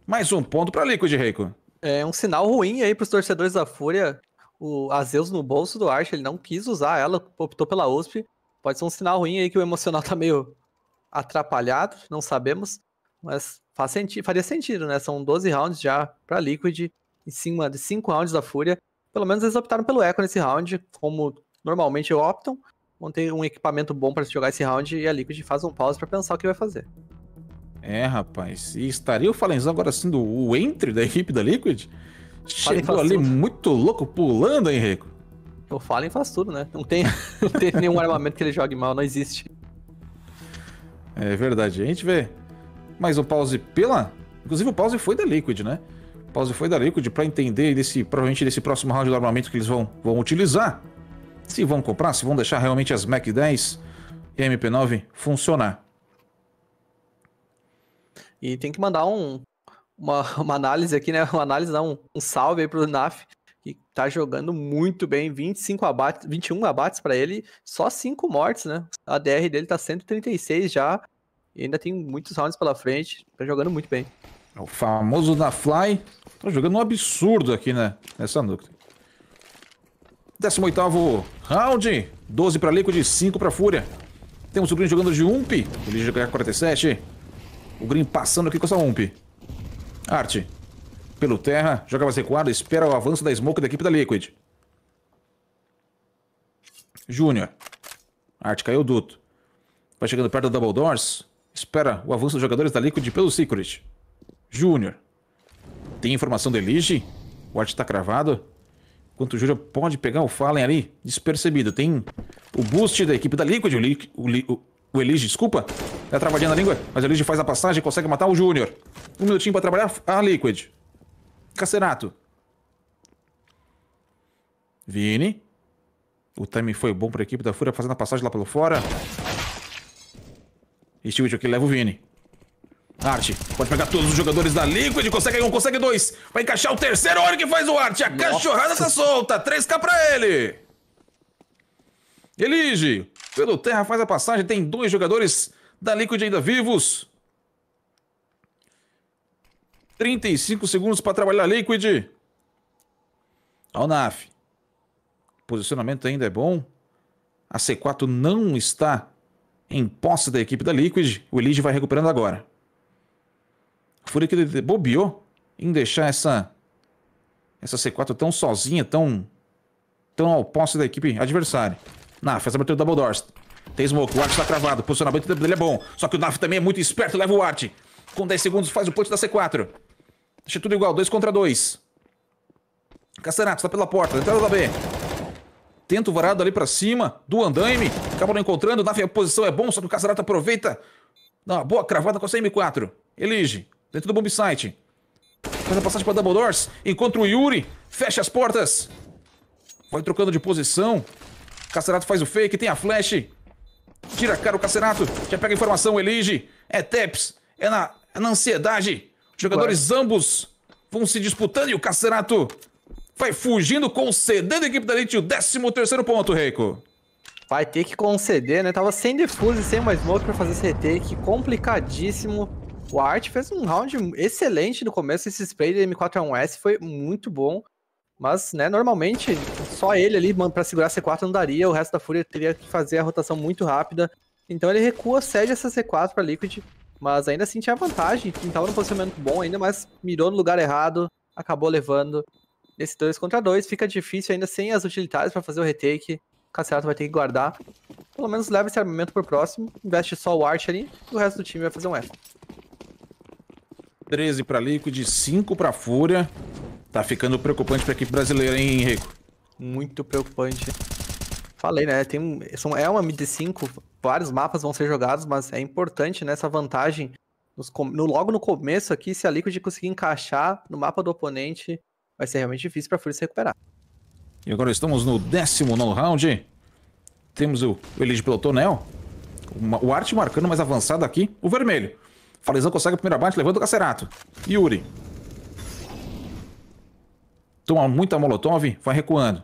Mais um ponto pra Liquid, Reiko. É um sinal ruim aí pros torcedores da Fúria. O Azeus no bolso do Arte, ele não quis usar ela, optou pela USP. Pode ser um sinal ruim aí que o emocional [LAUGHS] tá meio atrapalhado, não sabemos mas faz senti faria sentido, né? São 12 rounds já para Liquid, em cima de 5 rounds da Fúria. Pelo menos eles optaram pelo Echo nesse round, como normalmente optam. Vão ter um equipamento bom para jogar esse round e a Liquid faz um pause para pensar o que vai fazer. É, rapaz. E estaria o Falenzão agora sendo o entre da equipe da Liquid? Fallen Chegou ali tudo. muito louco pulando, Henrico. O Fallen faz tudo, né? Não tem, [LAUGHS] não tem nenhum armamento que ele jogue mal, não existe. É verdade. A gente vê mas o pause pela. Inclusive, o pause foi da Liquid, né? O pause foi da Liquid para entender desse, provavelmente desse próximo round de armamento que eles vão, vão utilizar. Se vão comprar, se vão deixar realmente as Mac 10 e a MP9 funcionar. E tem que mandar um, uma, uma análise aqui, né? Uma análise, não, um, salve aí pro NAF, que tá jogando muito bem. 25 abates, 21 abates para ele, só 5 mortes, né? A DR dele tá 136 já. E ainda tem muitos rounds pela frente, tá jogando muito bem. É o famoso da Fly. Tá jogando um absurdo aqui, né? Nessa núcleo. 18 round. 12 para Liquid, 5 para Fúria. Temos o Green jogando de Ump. Ele joga 47. O Green passando aqui com essa Ump. Arte. Pelo terra, joga mais recuado, espera o avanço da Smoke da equipe da Liquid. Júnior. Arte caiu o duto. Vai chegando perto da Double Doors espera o avanço dos jogadores da Liquid pelo Secret. Júnior. Tem informação do Elige? O arte está cravado. Enquanto o Júnior pode pegar o Fallen ali, despercebido. Tem o boost da equipe da Liquid. O, Li, o, Li, o, Elige, desculpa. é travadinha na língua. Mas o Elige faz a passagem e consegue matar o Júnior. Um minutinho para trabalhar a Liquid. Cacerato. Vini. O timing foi bom para a equipe da Fúria fazendo a passagem lá pelo fora. Este vídeo aqui leva o Vini. Art, pode pegar todos os jogadores da Liquid, consegue um, consegue dois. Vai encaixar o terceiro, olha que faz o Art. A Nossa. cachorrada tá solta, 3k pra ele. Elige, pelo terra faz a passagem, tem dois jogadores da Liquid ainda vivos. 35 segundos para trabalhar a Liquid. Ao NAF. Posicionamento ainda é bom. A C4 não está em posse da equipe da Liquid, o Elige vai recuperando agora. O Fúria que bobeou em deixar essa essa C4 tão sozinha, tão tão ao posse da equipe adversária. Na, faz a abertura do Double Doors. Tem smoke, o Art está travado, o posicionamento dele é bom. Só que o Naf também é muito esperto, leva o Art. Com 10 segundos faz o punch da C4. Deixa tudo igual, 2 contra 2. Castanato está pela porta, entrada da B. Tenta o varado ali pra cima do andaime. Acaba não encontrando. Na posição é bom, só que o Casarata aproveita. Dá uma boa cravada com a CM4. Elige. Dentro do bomb site. Faz a passagem pra Double Doors. Encontra o Yuri. Fecha as portas. Vai trocando de posição. Cacerato faz o fake, tem a flash. Tira a cara o Cacerato. Já pega a informação, elige. É Teps. É na, é na ansiedade. jogadores Ué. ambos vão se disputando e o Cacerato vai fugindo, concedendo a equipe da Elite o 13 terceiro ponto, Reiko. Vai ter que conceder, né? Tava sem defuse, sem mais smoke pra fazer esse retake. Complicadíssimo. O Art fez um round excelente no começo. Esse spray da M4A1S é foi muito bom. Mas, né, normalmente, só ele ali para segurar a C4 não daria. O resto da Fúria teria que fazer a rotação muito rápida. Então ele recua, cede essa C4 pra Liquid. Mas ainda assim tinha vantagem. Então tava num posicionamento bom ainda, mas mirou no lugar errado. Acabou levando nesse 2 contra 2. Fica difícil ainda sem as utilitárias para fazer o retake. Cacerato vai ter que guardar. Pelo menos leva esse armamento pro próximo. Investe só o arch ali e o resto do time vai fazer um F. 13 para Liquid, 5 para Fúria. Tá ficando preocupante para a equipe brasileira, hein, Henrico? Muito preocupante. Falei, né? Tem um, é uma mid 5, vários mapas vão ser jogados, mas é importante né, essa vantagem nos, no, logo no começo aqui, se a Liquid conseguir encaixar no mapa do oponente, vai ser realmente difícil para a Fúria se recuperar. E agora estamos no 19 round. Temos o Elite Pelotonel. Né? O Arte marcando mais avançado aqui. O vermelho. Falezão consegue o primeiro abate, levando o Cacerato. Yuri. Toma muita Molotov, vai recuando.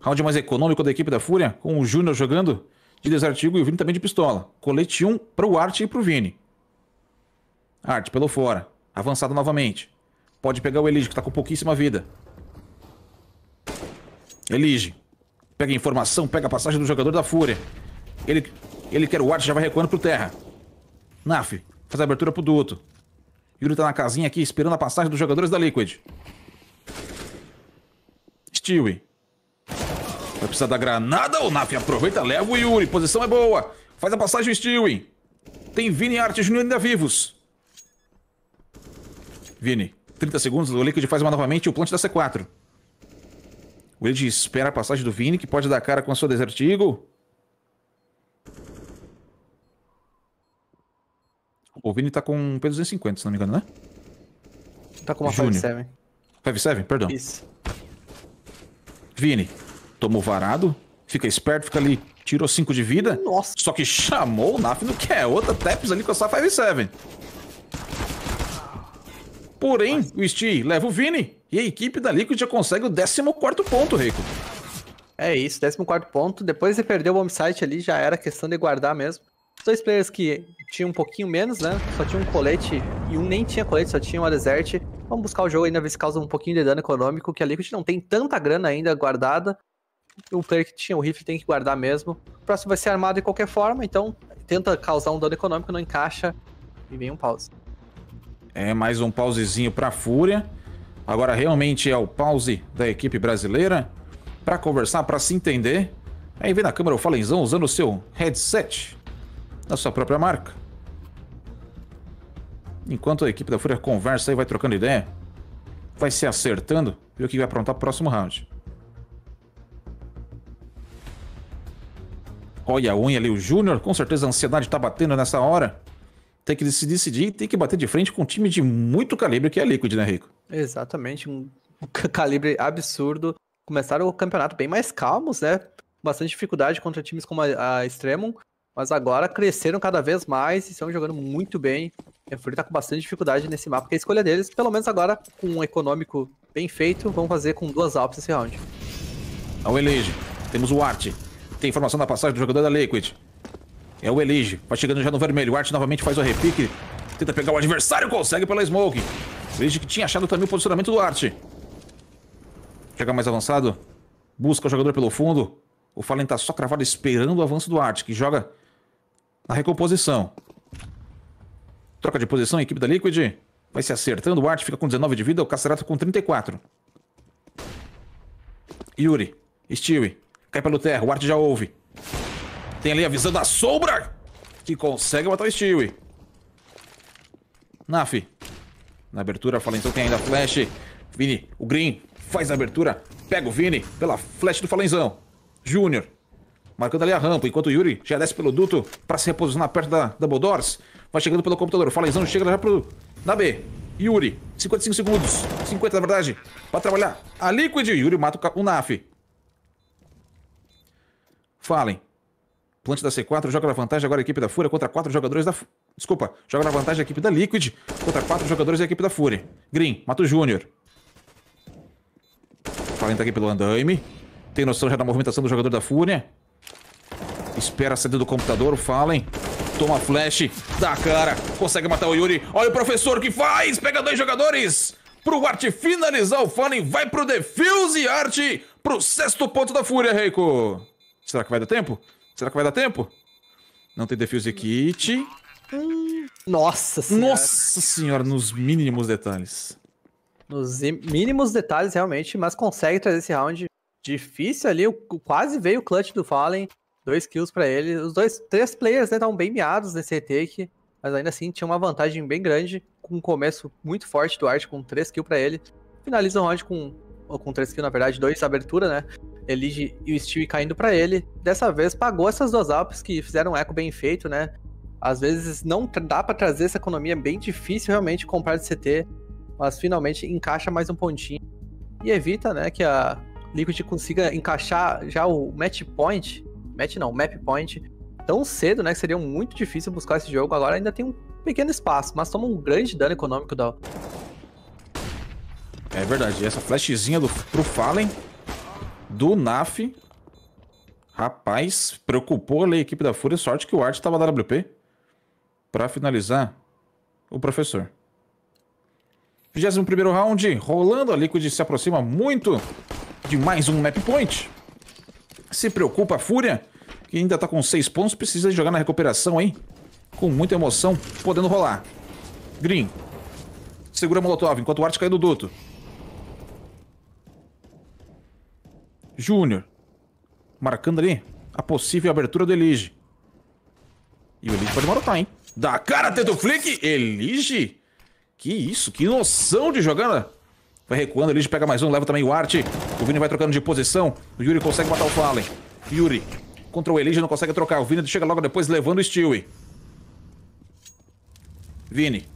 Round mais econômico da equipe da Fúria, com o Júnior jogando de desartigo e o Vini também de pistola. Colete 1 para o Arte e para o Vini. Arte pelo fora. Avançado novamente. Pode pegar o Elige, que tá com pouquíssima vida. Elige. Pega a informação, pega a passagem do jogador da Fúria. Ele, ele quer o Art, já vai recuando pro terra. Naf, faz a abertura pro duto. Yuri tá na casinha aqui, esperando a passagem dos jogadores da Liquid. Stewie. Vai precisar da granada, o Naf aproveita, leva o Yuri. Posição é boa. Faz a passagem, Stewie. Tem Vini e Arte Junior ainda vivos. Vini, 30 segundos, o Liquid faz uma novamente e o plant dá C4. O Liquid espera a passagem do Vini, que pode dar cara com a sua Desert Eagle. O Vini tá com P250, se não me engano, né? Tá com uma 5-7. 5-7, perdão. Isso. Vini, tomou varado, fica esperto, fica ali, tirou 5 de vida. Nossa. Só que chamou o Naf no que é outra Taps ali com a sua 5-7. Porém, o Steve leva o Vini e a equipe da Liquid já consegue o 14 ponto, Reiko. É isso, 14 ponto. Depois de perder o bombsite ali, já era questão de guardar mesmo. Os dois players que tinham um pouquinho menos, né? Só tinha um colete e um nem tinha colete, só tinha uma desert. Vamos buscar o jogo ainda, né? ver se causa um pouquinho de dano econômico, que a Liquid não tem tanta grana ainda guardada. O player que tinha o rifle tem que guardar mesmo. O próximo vai ser armado de qualquer forma, então tenta causar um dano econômico, não encaixa e vem um pause. É mais um pausezinho para Fúria. Agora realmente é o pause da equipe brasileira para conversar, para se entender. Aí vem na câmera o Falenzão usando o seu headset da sua própria marca. Enquanto a equipe da Fúria conversa e vai trocando ideia, vai se acertando, e o que vai aprontar pro próximo round. Olha a unha ali, o Júnior, com certeza a ansiedade tá batendo nessa hora tem que se decidir e tem que bater de frente com um time de muito calibre que é a Liquid, né, Rico? Exatamente, um calibre absurdo. Começaram o campeonato bem mais calmos, né? Bastante dificuldade contra times como a, a Extremum, mas agora cresceram cada vez mais e estão jogando muito bem. A é, Fury tá com bastante dificuldade nesse mapa, que é a escolha deles, pelo menos agora com um econômico bem feito, vão fazer com duas Alps esse round. Ao então, Elige, temos o Art, tem informação da passagem do jogador da Liquid. É o Elige. Vai chegando já no vermelho. O Art novamente faz o repique. Tenta pegar o adversário. Consegue pela Smoke. Elige que tinha achado também o posicionamento do Art. Chega mais avançado. Busca o jogador pelo fundo. O Fallen tá só cravado esperando o avanço do Art, que joga na recomposição. Troca de posição, a equipe da Liquid. Vai se acertando. O Art fica com 19 de vida. O Cacerato com 34. Yuri. Stewie. Cai pelo terra. O Art já ouve. Tem ali a visão da sombra. Que consegue matar o Stewie. Naf. Na abertura, fala então tem ainda flash. Vini, o Green faz a abertura. Pega o Vini pela flash do Falenzão. Júnior. Marcando ali a rampa, enquanto o Yuri já desce pelo duto para se reposicionar perto da Double Doors. Vai chegando pelo computador. O Falenzão chega já pro. Na B. Yuri, 55 segundos. 50 na verdade. Pra trabalhar. A Liquid. Yuri mata o Naf. Falem. Plante da C4 joga na vantagem agora a equipe da Fúria contra quatro jogadores da... Desculpa, joga na vantagem a equipe da Liquid contra quatro jogadores da equipe da Fúria. Green, mata o Júnior. Valenta aqui pelo andaime. Tem noção já da movimentação do jogador da Fúria. Espera a saída do computador, o Fallen. Toma flash, dá a cara, consegue matar o Yuri. Olha o professor que faz, pega dois jogadores. Pro Art finalizar o Fallen, vai pro defuse Art, pro sexto ponto da Fúria, Reiko. Será que vai dar tempo? Será que vai dar tempo? Não tem defuse kit. nossa senhora. Nossa senhora, nos mínimos detalhes. Nos mínimos detalhes, realmente, mas consegue trazer esse round difícil ali. quase veio o clutch do Fallen. Dois kills para ele. Os dois, três players, né, estavam bem miados nesse retake. Mas ainda assim, tinha uma vantagem bem grande. Com um começo muito forte do Art, com três kills para ele. Finaliza o round com... com três kills, na verdade, dois abertura, né? Elige e o Stewie caindo para ele. Dessa vez pagou essas duas alpes que fizeram um eco bem feito, né? Às vezes não dá para trazer essa economia, é bem difícil realmente comprar de CT, mas finalmente encaixa mais um pontinho e evita, né, que a Liquid consiga encaixar já o match point, match não, map point, tão cedo, né, que seria muito difícil buscar esse jogo. Agora ainda tem um pequeno espaço, mas toma um grande dano econômico da... É verdade, essa flashzinha do, pro Fallen do NAF. Rapaz, preocupou ali a equipe da Fúria. Sorte que o Art estava na WP. Para finalizar, o professor. 21º round, rolando. A Liquid se aproxima muito de mais um map point. Se preocupa a Fúria, que ainda tá com 6 pontos. Precisa jogar na recuperação, hein? Com muita emoção, podendo rolar. Green. Segura Molotov, enquanto o Art cai do duto. Júnior. Marcando ali a possível abertura do Elige. E o Elige pode marotar, hein? Da cara, Teto Flick! Elige? Que isso, que noção de jogada! Vai recuando, Elige pega mais um, leva também o Art. O Vini vai trocando de posição. O Yuri consegue matar o Fallen. Yuri contra o Elige, não consegue trocar. O Vini chega logo depois levando o Stewie. Vini.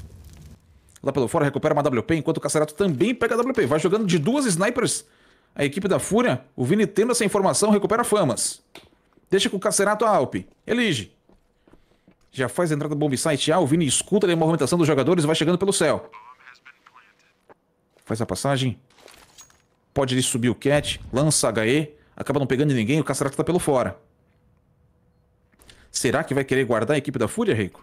Lá pelo fora, recupera uma WP, enquanto o Cacerato também pega a WP. Vai jogando de duas snipers a equipe da Fúria, o Vini tendo essa informação recupera famas. Deixa com o Cacerato a Alpe. Elige. Já faz a entrada do bomb site A, o Vini escuta a movimentação dos jogadores e vai chegando pelo céu. Faz a passagem. Pode ele subir o Cat, lança a HE, acaba não pegando ninguém, o Cacerato tá pelo fora. Será que vai querer guardar a equipe da Fúria, Rico?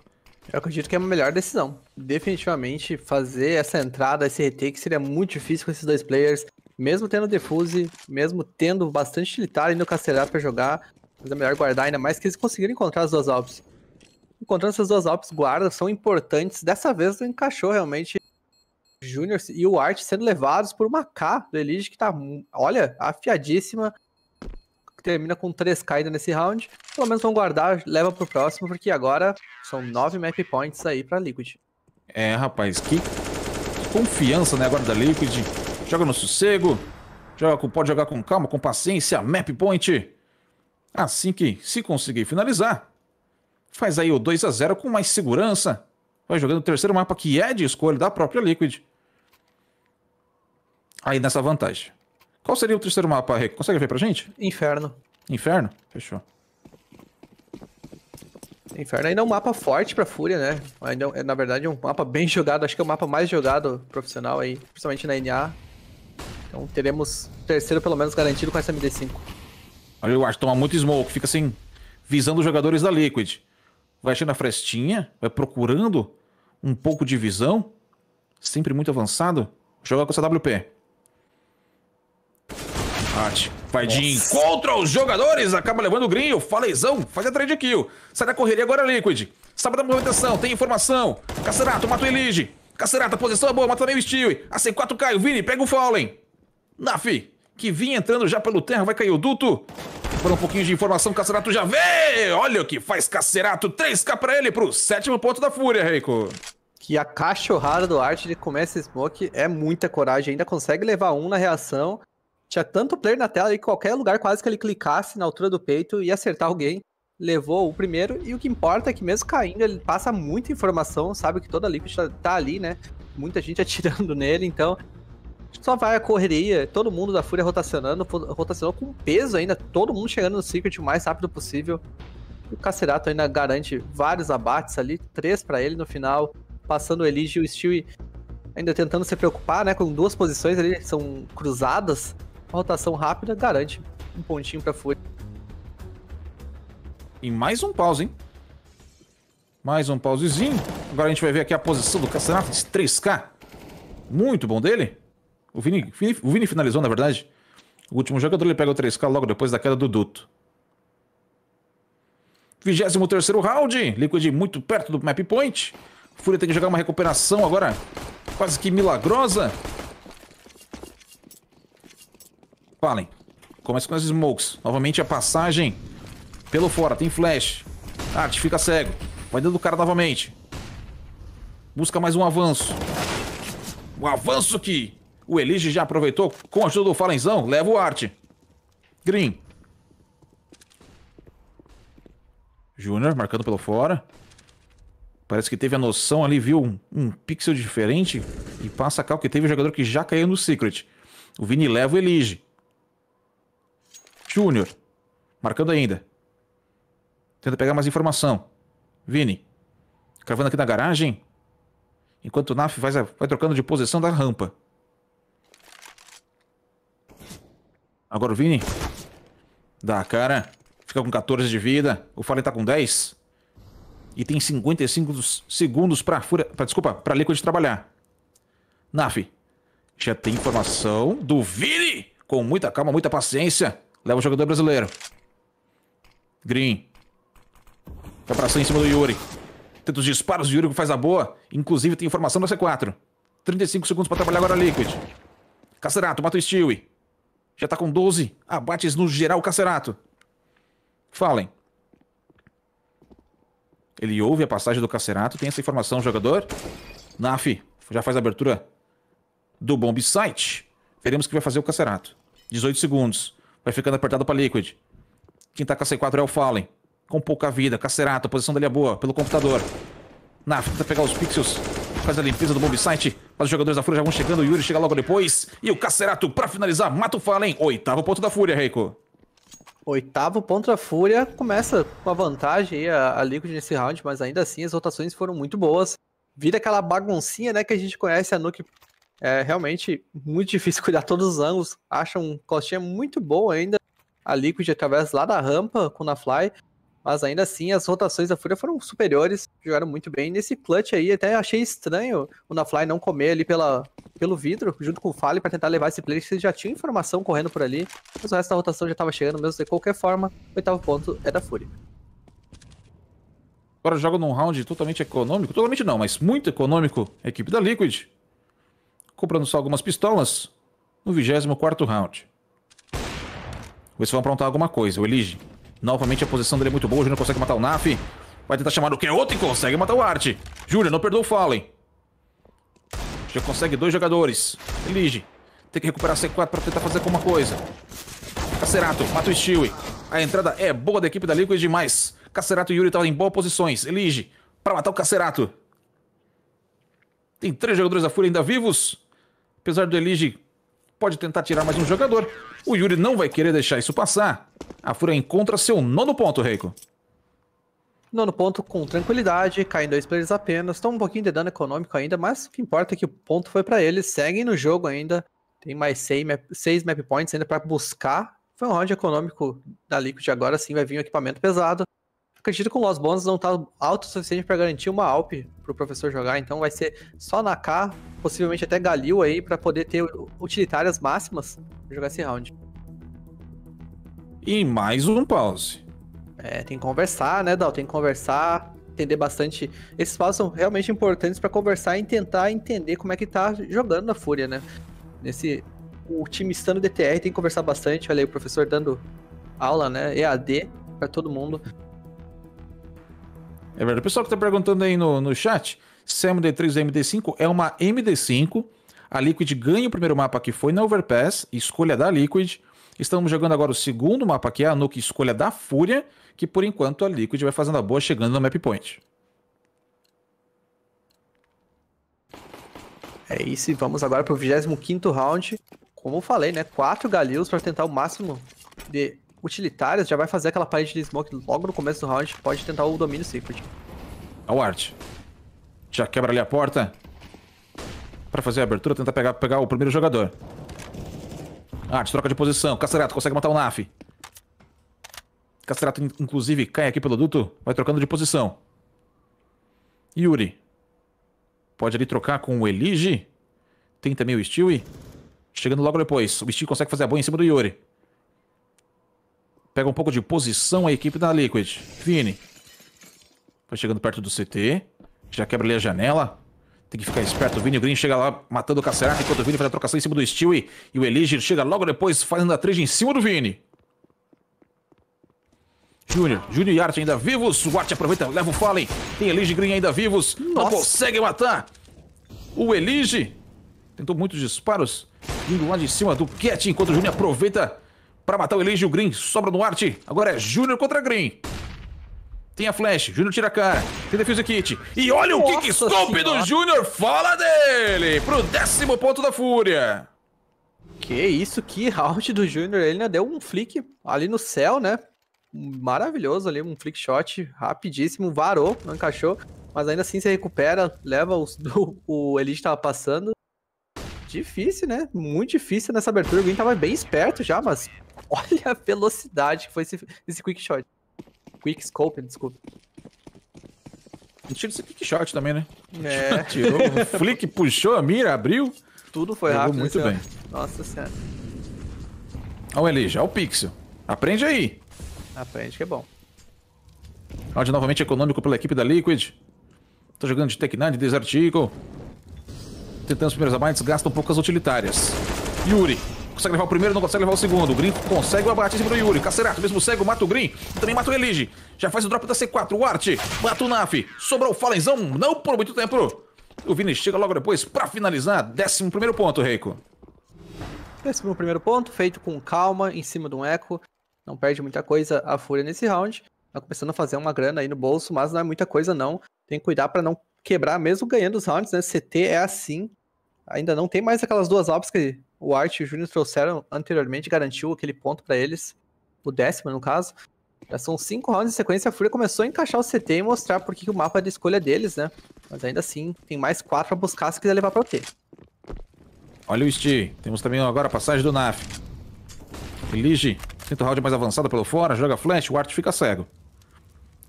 Eu acredito que é a melhor decisão. Definitivamente, fazer essa entrada, esse retake, seria muito difícil com esses dois players mesmo tendo defuse, mesmo tendo bastante utilitário e no Castelar para jogar, mas é melhor guardar, ainda mais que eles conseguiram encontrar as duas Alps. Encontrando essas duas Alps, guardas são importantes. Dessa vez não encaixou realmente Júnior e o Art sendo levados por uma K do Elige, que tá, olha, afiadíssima. Termina com 3K ainda nesse round. Pelo menos vão guardar, leva pro próximo, porque agora são 9 map points aí pra Liquid. É, rapaz, que confiança, né, agora da Liquid Joga no sossego. Joga com, pode jogar com calma, com paciência. Map point. Assim que se conseguir finalizar, faz aí o 2 a 0 com mais segurança. Vai jogando o terceiro mapa que é de escolha da própria Liquid. Aí nessa vantagem. Qual seria o terceiro mapa, Rick? Consegue ver pra gente? Inferno. Inferno? Fechou. Inferno ainda é um mapa forte pra Fúria, né? Ainda é, é na verdade, é um mapa bem jogado. Acho que é o mapa mais jogado profissional aí, principalmente na NA. Então teremos terceiro pelo menos garantido com essa MD5. Olha, eu acho toma muito smoke, fica assim, visando os jogadores da Liquid. Vai achando a frestinha, vai procurando um pouco de visão. Sempre muito avançado. Joga com WP. Ate. Vai de encontro aos jogadores, acaba levando o grinho, falezão, faz a trade kill. Sai da correria agora, Liquid. Sabe da movimentação, tem informação. Cacerato, mata o Elige. Cacerata, posição é boa, mata também o Stewie. AC4 cai, o Vini, pega o Fallen. Nafi, que vinha entrando já pelo terra, vai cair o duto. Para um pouquinho de informação, Cacerato já vê! Olha o que faz Cacerato, 3k pra ele, pro sétimo ponto da fúria, Reiko. Que a cachorrada do arte de começa smoke, é muita coragem, ainda consegue levar um na reação. Tinha tanto player na tela, que qualquer lugar quase que ele clicasse na altura do peito e acertar alguém levou o primeiro, e o que importa é que mesmo caindo, ele passa muita informação, sabe que toda a Liquid tá, tá ali, né? Muita gente [LAUGHS] atirando nele, então só vai a correria, todo mundo da Fúria rotacionando, rotacionou com peso ainda, todo mundo chegando no Secret o mais rápido possível. O Cacerato ainda garante vários abates ali, três para ele no final, passando o Elige e o Steel ainda tentando se preocupar, né? Com duas posições ali, são cruzadas. Uma rotação rápida garante um pontinho pra Fúria. E mais um pause, hein? Mais um pausezinho. Agora a gente vai ver aqui a posição do Cacerato, 3K. Muito bom dele. O Vini, o Vini finalizou, na verdade. O último jogador ele pega o 3K logo depois da queda do duto. 23 round. Liquid muito perto do map point. Fúria tem que jogar uma recuperação agora. Quase que milagrosa. Fallen. Começa com as smokes. Novamente a passagem pelo fora. Tem flash. Art fica cego. Vai dando o cara novamente. Busca mais um avanço. Um avanço que o Elige já aproveitou com a ajuda do Falenzão. Leva o Arte. Green. Júnior marcando pelo fora. Parece que teve a noção ali, viu um, um pixel diferente e passa a cal que teve o um jogador que já caiu no Secret. O Vini leva o Elige. Júnior. Marcando ainda. Tenta pegar mais informação. Vini. Cravando aqui na garagem. Enquanto o Naf vai, vai trocando de posição da rampa. Agora o Vini. Dá a cara. Fica com 14 de vida. O Fallen tá com 10. E tem 55 segundos pra Fúria... Pra, desculpa, pra Liquid trabalhar. Naf. Já tem informação do Vini. Com muita calma, muita paciência. Leva o jogador brasileiro. Green. Fica tá pra cima em cima do Yuri. Tenta os disparos, o Yuri que faz a boa. Inclusive tem informação da C4. 35 segundos pra trabalhar agora a Liquid. Cacerato, mata o Stewie. Já tá com 12 abates ah, no geral Cacerato. Falem. Ele ouve a passagem do Cacerato, tem essa informação, jogador. Naf, já faz a abertura do Bomb Site. Veremos o que vai fazer o Cacerato. 18 segundos. Vai ficando apertado pra Liquid. Quem tá com a C4 é o Fallen. Com pouca vida. Cacerato, a posição dele é boa. Pelo computador. Naf, tenta pegar os pixels faz a limpeza do bomb site. Mas os jogadores da Fúria já vão chegando. O Yuri chega logo depois. E o Cacerato, pra finalizar, mata o Fallen. Oitavo ponto da Fúria, Reiko. Oitavo ponto da Fúria. Começa com a vantagem aí a, a Liquid nesse round, mas ainda assim as rotações foram muito boas. Vira aquela baguncinha, né, que a gente conhece. A Nuke é realmente muito [LAUGHS] difícil cuidar todos os ângulos. Acha um costinha muito bom ainda. A Liquid através lá da rampa com a Fly. Mas ainda assim, as rotações da Fúria foram superiores, jogaram muito bem. Nesse clutch aí, até achei estranho o Nafly não comer ali pela, pelo vidro, junto com o Fale, para tentar levar esse play, que já tinha informação correndo por ali. Mas o resto da rotação já estava chegando mesmo. De qualquer forma, oitavo ponto é da Fúria. Agora joga num round totalmente econômico. Totalmente não, mas muito econômico. A equipe da Liquid. Comprando só algumas pistolas no 24 round. Vê se vão aprontar alguma coisa. O Elige Novamente a posição dele é muito boa. O Júnior consegue matar o Naf. Vai tentar chamar o outro e consegue matar o Art. Júnior, não perdeu o Fallen. Já consegue dois jogadores. Elige. Tem que recuperar C4 para tentar fazer alguma coisa. Cacerato, mata o Stewie. A entrada é boa da equipe da Liquid demais. Cacerato e Yuri estavam em boas posições. Elige para matar o Cacerato. Tem três jogadores da Fúria ainda vivos. Apesar do Elige pode tentar tirar mais um jogador. O Yuri não vai querer deixar isso passar. A Furia encontra seu nono ponto, Reiko. Nono ponto com tranquilidade, caem dois players apenas, estão um pouquinho de dano econômico ainda, mas o que importa é que o ponto foi para eles, seguem no jogo ainda, tem mais seis map, seis map points ainda para buscar. Foi um round econômico da Liquid, agora sim vai vir um equipamento pesado, acredito que o Los Bones não tá alto o suficiente para garantir uma Alp pro professor jogar, então vai ser só na K, possivelmente até Galil aí, para poder ter utilitárias máximas pra jogar esse round. E mais um pause. É, tem que conversar, né, Dal? Tem que conversar, entender bastante. Esses paus são realmente importantes para conversar e tentar entender como é que tá jogando na Fúria, né? Nesse o time estando DTR tem que conversar bastante. Olha aí, o professor dando aula, né? EAD para todo mundo. É verdade. O pessoal que tá perguntando aí no, no chat se é MD3 ou MD5 é uma MD5. A Liquid ganha o primeiro mapa que foi na Overpass, escolha da Liquid. Estamos jogando agora o segundo mapa que é a Nuke, escolha da Fúria, que por enquanto a Liquid vai fazendo a boa chegando no map point. É isso, e vamos agora para o 25 round. Como eu falei, né? Quatro galios para tentar o máximo de utilitárias, já vai fazer aquela parede de smoke logo no começo do round, pode tentar o domínio Sacred. É o Art. Já quebra ali a porta. Pra fazer a abertura, tentar pegar, pegar o primeiro jogador. Art, troca de posição. Cacerato consegue matar o Naf. Cacerato, inclusive, cai aqui pelo duto. Vai trocando de posição. Yuri. Pode ali trocar com o Elige. Tem também o Stewie. Chegando logo depois. O Stewie consegue fazer a boa em cima do Yuri. Pega um pouco de posição a equipe da Liquid. Vini. Vai chegando perto do CT. Já quebra ali a janela. Tem que ficar esperto. O Vini o Green chega lá matando o Cacerato, enquanto o Vini faz a trocação em cima do Stewie. E o Eligir chega logo depois fazendo a trade em cima do Vini. Júnior, Júnior e Art ainda vivos. O Art aproveita, leva o Fallen. Tem Elige Green ainda vivos. Nossa. Não consegue matar. O Elige tentou muitos disparos. Vindo lá de cima do Cat, enquanto o Júnior aproveita para matar o Elige o Green. Sobra no Arte. Agora é Júnior contra Green. Tem a flash, Júnior tira a cara, tem defuse kit. E olha Nossa o kick stomp do Júnior, fala dele! Pro décimo ponto da fúria. Que isso, que out do Júnior, ele ainda deu um flick ali no céu, né? Maravilhoso ali, um flick shot rapidíssimo, varou, não encaixou. Mas ainda assim se recupera, leva os, [LAUGHS] o, o Elite tava passando. Difícil, né? Muito difícil nessa abertura. O Green tava bem esperto já, mas [LAUGHS] Olha a velocidade que foi esse, esse quick shot. Quick scope, desculpa. Tira esse quick shot também, né? É. [LAUGHS] Tirou, flick, puxou a mira, abriu. Tudo foi rápido. muito bem. Nossa senhora. Olha ele, já o pixel. Aprende aí. Aprende que é bom. Round novamente econômico pela equipe da Liquid. Tô jogando de Tech 9, de Desert Eagle. Tentando os primeiros abates, gastam poucas utilitárias. Yuri consegue levar o primeiro, não consegue levar o segundo. O Green consegue o cima do Yuri. Cacerato, mesmo cego, mata o Green. Também mata o Elige. Já faz o drop da C4. O Art mata o Naf. Sobrou o Fallenzão, não por muito tempo. O Vini chega logo depois para finalizar. Décimo primeiro ponto, Reiko. Décimo primeiro ponto, feito com calma, em cima de um eco. Não perde muita coisa a Fúria nesse round. Tá começando a fazer uma grana aí no bolso, mas não é muita coisa não. Tem que cuidar para não quebrar, mesmo ganhando os rounds, né? CT é assim, ainda não tem mais aquelas duas alpes que o Art e o Júnior trouxeram anteriormente, garantiu aquele ponto para eles, o décimo no caso. Já são cinco rounds em sequência, a Fúria começou a encaixar o CT e mostrar por que o mapa é de escolha deles, né? Mas ainda assim, tem mais quatro a buscar se quiser levar para o T. Olha o Sti, temos também agora a passagem do NAF. Elige, tenta o round mais avançado pelo fora, joga flash, o Art fica cego.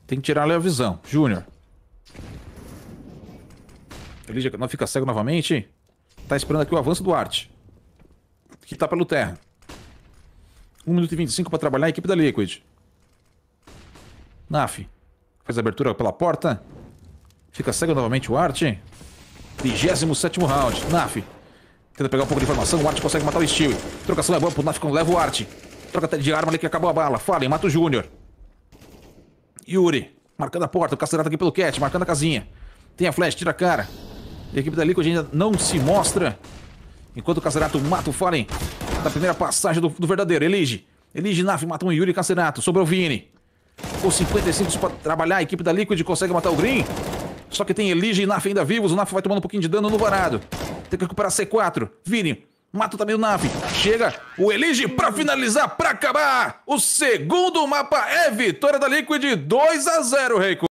Tem que tirar ali a visão. Júnior. Elige não fica cego novamente. Tá esperando aqui o avanço do Arte. Que tá pelo terra. 1 minuto e 25 para trabalhar a equipe da Liquid. Naf. Faz a abertura pela porta. Fica cego novamente o Art. 27 round. Naf. Tenta pegar um pouco de informação. O Art consegue matar o Steel. Trocação é boa pro Naf quando leva o Art. Troca até de arma ali que acabou a bala. Fallen, mata o Júnior. Yuri. Marcando a porta. O Cacerata tá aqui pelo Cat. Marcando a casinha. Tem a flash, tira a cara. A equipe da Liquid ainda não se mostra. Enquanto o Cacerato mata o Fallen. Da primeira passagem do, do verdadeiro. Elige. Elige Naf mata um Yuri Cacerato. Sobrou o Vini. Com 55 para trabalhar. A equipe da Liquid consegue matar o Green. Só que tem Elige e Naf ainda vivos. O Naf vai tomando um pouquinho de dano no varado. Tem que recuperar C4. Vini. Mata também o Naf. Chega o Elige para finalizar, para acabar. O segundo mapa é vitória da Liquid 2 a 0, Reiko.